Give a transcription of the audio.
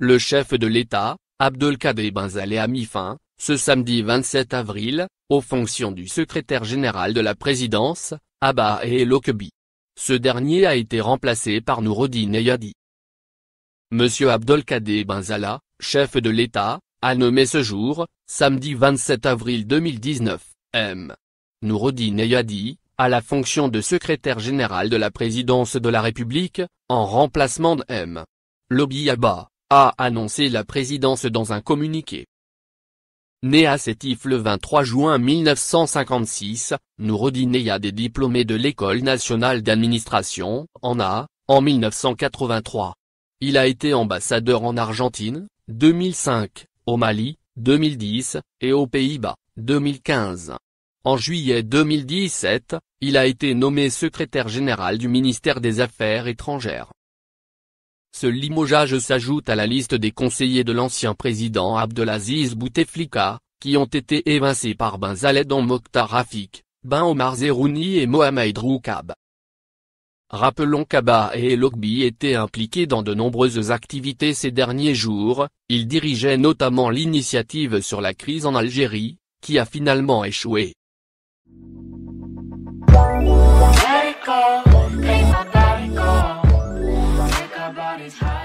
Le chef de l'État, Abdelkader Benzala a mis fin, ce samedi 27 avril, aux fonctions du secrétaire général de la présidence, Abba et Lokbi. Ce dernier a été remplacé par Nourodine Eyadi. Monsieur Abdelkader Benzala, chef de l'État, a nommé ce jour, samedi 27 avril 2019, M. Nourodine Eyadi, à la fonction de secrétaire général de la présidence de la République, en remplacement de M. Lobby Abba a annoncé la présidence dans un communiqué. Né à Sétif le 23 juin 1956, Néa des diplômés de l'École nationale d'administration, en A, en 1983. Il a été ambassadeur en Argentine, 2005, au Mali, 2010, et aux Pays-Bas, 2015. En juillet 2017, il a été nommé secrétaire général du ministère des Affaires étrangères. Ce limogeage s'ajoute à la liste des conseillers de l'ancien président Abdelaziz Bouteflika, qui ont été évincés par Ben Zaledon Mokhtar Rafik, Ben Omar Zerouni et Mohamed Roukab. Rappelons qu'Aba et Elokbi étaient impliqués dans de nombreuses activités ces derniers jours, ils dirigeaient notamment l'initiative sur la crise en Algérie, qui a finalement échoué. always high.